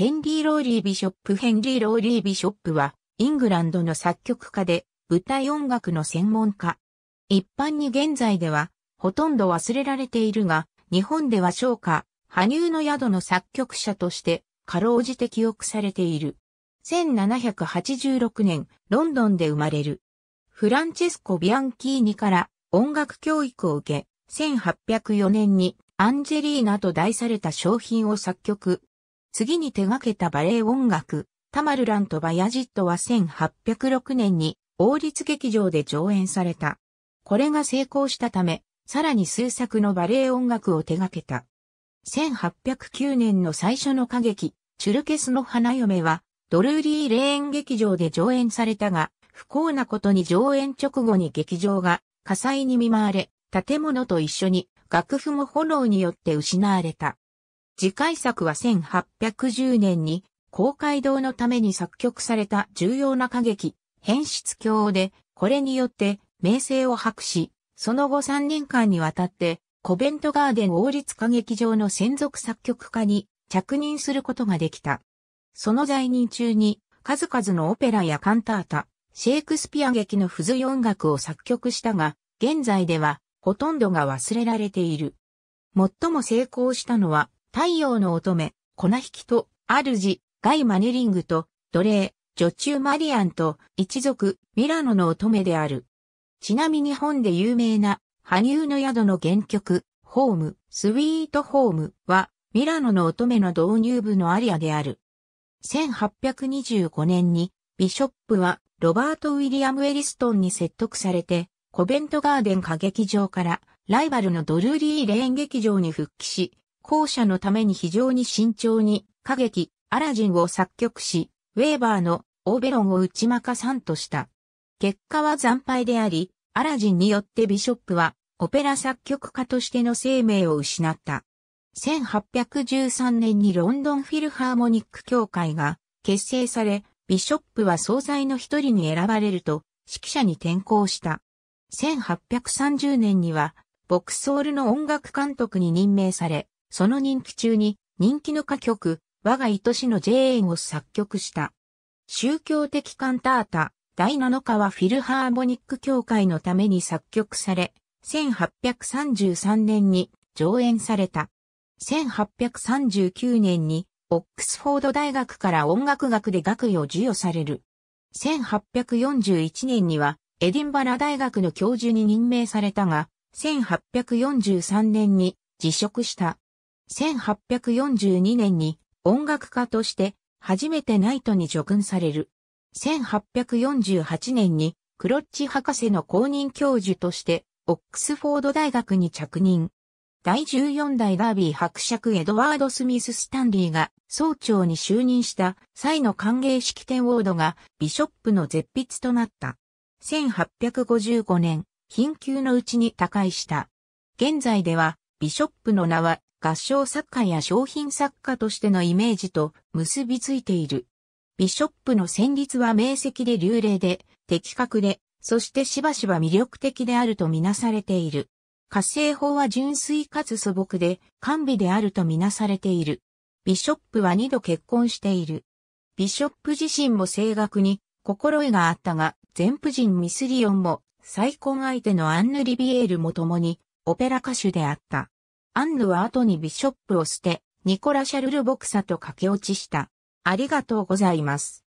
ヘンリー・ローリー・ビショップヘンリー・ローリー・ビショップは、イングランドの作曲家で、舞台音楽の専門家。一般に現在では、ほとんど忘れられているが、日本では昇華、波生の宿の作曲者として、かろうじて記憶されている。1786年、ロンドンで生まれる。フランチェスコ・ビアンキーニから音楽教育を受け、1804年にアンジェリーナと題された商品を作曲、次に手掛けたバレエ音楽、タマルランとバヤジットは1806年に王立劇場で上演された。これが成功したため、さらに数作のバレエ音楽を手掛けた。1809年の最初の歌劇、チュルケスの花嫁は、ドルーリー霊園劇場で上演されたが、不幸なことに上演直後に劇場が火災に見舞われ、建物と一緒に楽譜も炎によって失われた。次回作は1810年に公会堂のために作曲された重要な歌劇、変質鏡で、これによって名声を博し、その後3年間にわたって、コベントガーデン王立歌劇場の専属作曲家に着任することができた。その在任中に、数々のオペラやカンタータ、シェイクスピア劇の付随音楽を作曲したが、現在では、ほとんどが忘れられている。最も成功したのは、太陽の乙女、粉引きと、主、ガイ・マネリングと、奴隷、女中マリアンと、一族、ミラノの乙女である。ちなみに本で有名な、羽生の宿の原曲、ホーム、スウィートホームは、ミラノの乙女の導入部のアリアである。1825年に、ビショップは、ロバート・ウィリアム・エリストンに説得されて、コベントガーデン歌劇場から、ライバルのドルーリー・レーン劇場に復帰し、後者のために非常に慎重に歌劇、アラジンを作曲し、ウェーバーのオーベロンを打ちまかさんとした。結果は惨敗であり、アラジンによってビショップはオペラ作曲家としての生命を失った。1813年にロンドンフィルハーモニック協会が結成され、ビショップは総裁の一人に選ばれると指揮者に転向した。1830年には、ボクソールの音楽監督に任命され、その任期中に人気の歌曲、我が愛しのジェーンを作曲した。宗教的カンタータ、第7日はフィルハーモニック協会のために作曲され、1833年に上演された。1839年にオックスフォード大学から音楽学で学位を授与される。1841年にはエディンバラ大学の教授に任命されたが、1843年に辞職した。1842年に音楽家として初めてナイトに叙勲される。1848年にクロッチ博士の公認教授としてオックスフォード大学に着任。第14代ダービー伯爵エドワード・スミス・スタンリーが総長に就任した際の歓迎式典ウォードがビショップの絶筆となった。1855年、貧窮のうちに他界した。現在ではビショップの名は合唱作家や商品作家としてのイメージと結びついている。ビショップの旋律は明晰で流麗で、的確で、そしてしばしば魅力的であるとみなされている。活性法は純粋かつ素朴で、甘美であるとみなされている。ビショップは二度結婚している。ビショップ自身も性格に心得があったが、前夫人ミスリオンも再婚相手のアンヌ・リビエールも共にオペラ歌手であった。アンヌは後にビショップを捨て、ニコラ・シャルル・ボクサと駆け落ちした。ありがとうございます。